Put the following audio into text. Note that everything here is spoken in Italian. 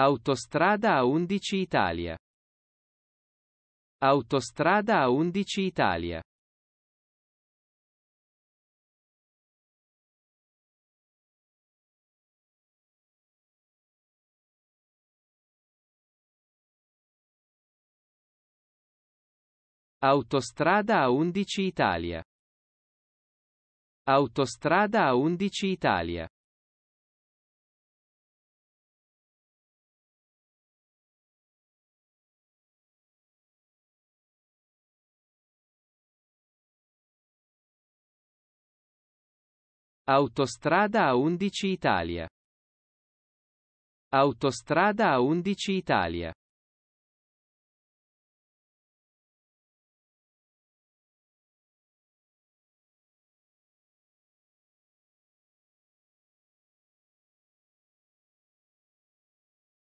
Autostrada A11 Italia. Autostrada A11 Italia. Autostrada A11 Italia. Autostrada A11 Italia. Autostrada A11 Italia. Autostrada A11 Italia.